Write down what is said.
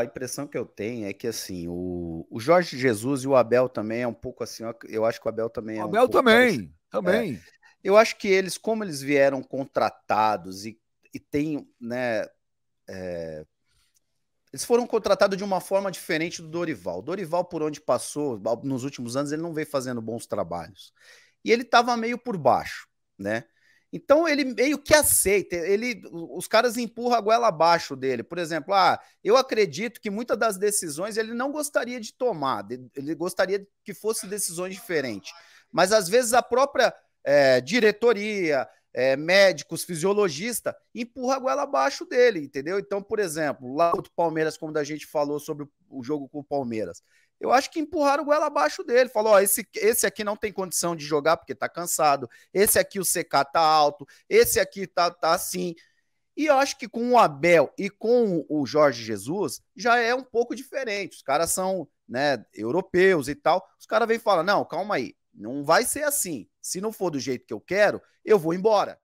a impressão que eu tenho é que assim, o, o Jorge Jesus e o Abel também é um pouco assim, eu acho que o Abel também o é Abel um também, também. É, eu acho que eles, como eles vieram contratados e, e tem, né, é, eles foram contratados de uma forma diferente do Dorival. O Dorival, por onde passou, nos últimos anos, ele não veio fazendo bons trabalhos. E ele estava meio por baixo, né? Então ele meio que aceita, ele, os caras empurram a goela abaixo dele. Por exemplo, ah, eu acredito que muitas das decisões ele não gostaria de tomar, ele gostaria que fossem decisões diferentes. Mas às vezes a própria é, diretoria, é, médicos, fisiologista, empurra a goela abaixo dele, entendeu? Então, por exemplo, lá do Palmeiras, como a gente falou sobre o jogo com o Palmeiras, eu acho que empurraram o goela abaixo dele. Falou: ó, esse, esse aqui não tem condição de jogar porque tá cansado, esse aqui o CK tá alto, esse aqui tá, tá assim. E eu acho que com o Abel e com o Jorge Jesus já é um pouco diferente. Os caras são né, europeus e tal. Os caras vêm falam: não, calma aí, não vai ser assim se não for do jeito que eu quero, eu vou embora.